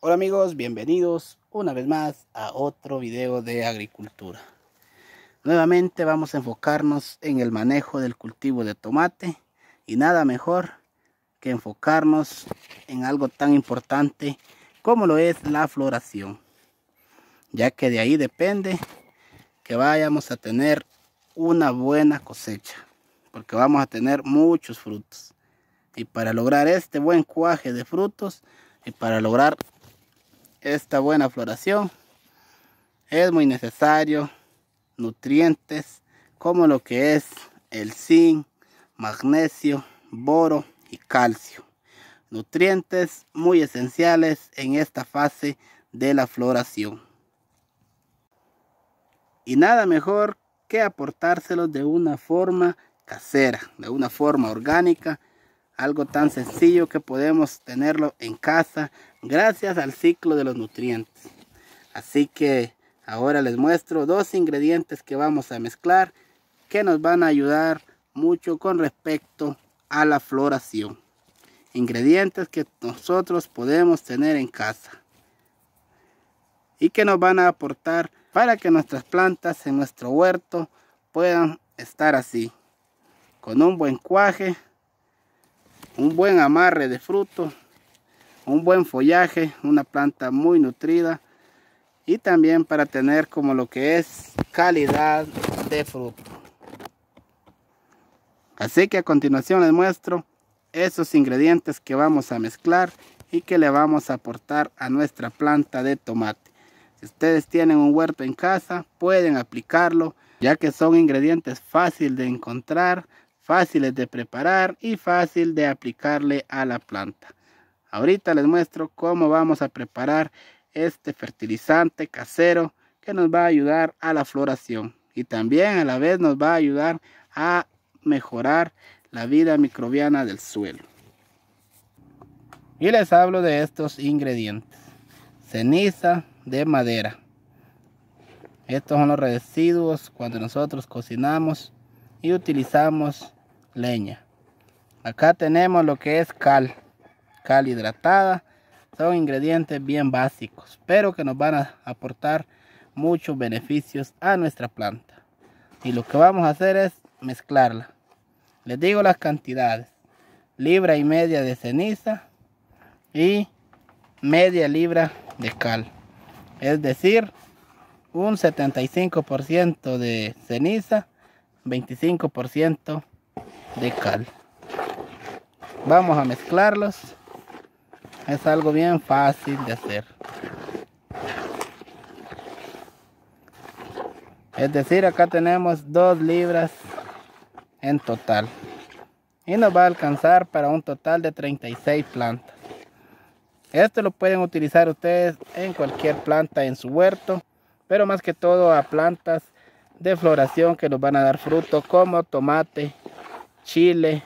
Hola amigos, bienvenidos una vez más a otro video de agricultura. Nuevamente vamos a enfocarnos en el manejo del cultivo de tomate y nada mejor que enfocarnos en algo tan importante como lo es la floración, ya que de ahí depende que vayamos a tener una buena cosecha, porque vamos a tener muchos frutos. Y para lograr este buen cuaje de frutos y para lograr esta buena floración es muy necesario nutrientes como lo que es el zinc, magnesio, boro y calcio. Nutrientes muy esenciales en esta fase de la floración. Y nada mejor que aportárselos de una forma casera, de una forma orgánica algo tan sencillo que podemos tenerlo en casa gracias al ciclo de los nutrientes. Así que ahora les muestro dos ingredientes que vamos a mezclar que nos van a ayudar mucho con respecto a la floración. Ingredientes que nosotros podemos tener en casa y que nos van a aportar para que nuestras plantas en nuestro huerto puedan estar así, con un buen cuaje un buen amarre de fruto, un buen follaje, una planta muy nutrida y también para tener como lo que es calidad de fruto. Así que a continuación les muestro esos ingredientes que vamos a mezclar y que le vamos a aportar a nuestra planta de tomate. Si ustedes tienen un huerto en casa pueden aplicarlo ya que son ingredientes fácil de encontrar, fáciles de preparar y fácil de aplicarle a la planta. Ahorita les muestro cómo vamos a preparar este fertilizante casero que nos va a ayudar a la floración y también a la vez nos va a ayudar a mejorar la vida microbiana del suelo. Y les hablo de estos ingredientes. Ceniza de madera. Estos son los residuos cuando nosotros cocinamos y utilizamos leña. Acá tenemos lo que es cal, cal hidratada. Son ingredientes bien básicos, pero que nos van a aportar muchos beneficios a nuestra planta. Y lo que vamos a hacer es mezclarla. Les digo las cantidades. Libra y media de ceniza y media libra de cal. Es decir, un 75% de ceniza, 25% de cal. Vamos a mezclarlos. Es algo bien fácil de hacer. Es decir, acá tenemos dos libras en total. Y nos va a alcanzar para un total de 36 plantas. Esto lo pueden utilizar ustedes en cualquier planta en su huerto. Pero más que todo a plantas de floración que nos van a dar fruto como tomate, chile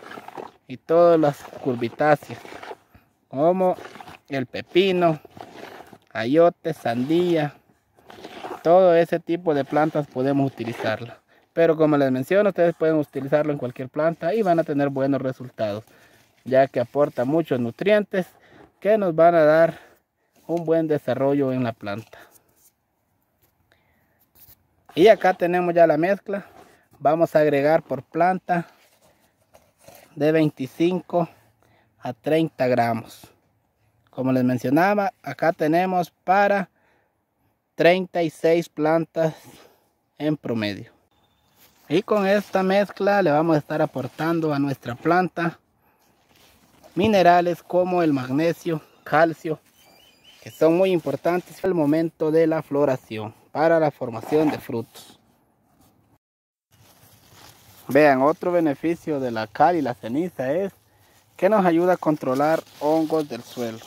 y todas las curvitáceas como el pepino, ayote, sandía, todo ese tipo de plantas podemos utilizarla Pero como les menciono, ustedes pueden utilizarlo en cualquier planta y van a tener buenos resultados, ya que aporta muchos nutrientes que nos van a dar un buen desarrollo en la planta. Y acá tenemos ya la mezcla. Vamos a agregar por planta de 25 a 30 gramos. Como les mencionaba, acá tenemos para 36 plantas en promedio. Y con esta mezcla le vamos a estar aportando a nuestra planta minerales como el magnesio, calcio, que son muy importantes el momento de la floración para la formación de frutos. Vean, otro beneficio de la cal y la ceniza es que nos ayuda a controlar hongos del suelo.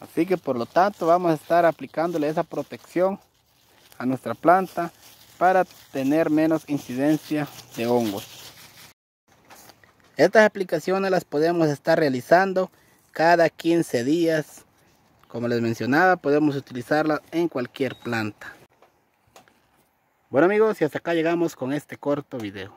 Así que por lo tanto vamos a estar aplicándole esa protección a nuestra planta para tener menos incidencia de hongos. Estas aplicaciones las podemos estar realizando cada 15 días. Como les mencionaba, podemos utilizarlas en cualquier planta. Bueno amigos, y hasta acá llegamos con este corto video.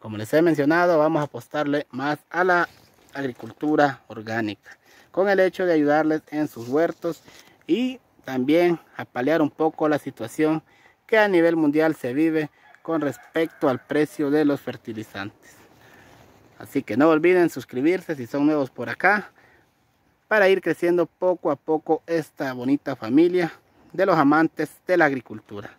Como les he mencionado, vamos a apostarle más a la agricultura orgánica. Con el hecho de ayudarles en sus huertos y también a paliar un poco la situación que a nivel mundial se vive con respecto al precio de los fertilizantes. Así que no olviden suscribirse si son nuevos por acá para ir creciendo poco a poco esta bonita familia de los amantes de la agricultura.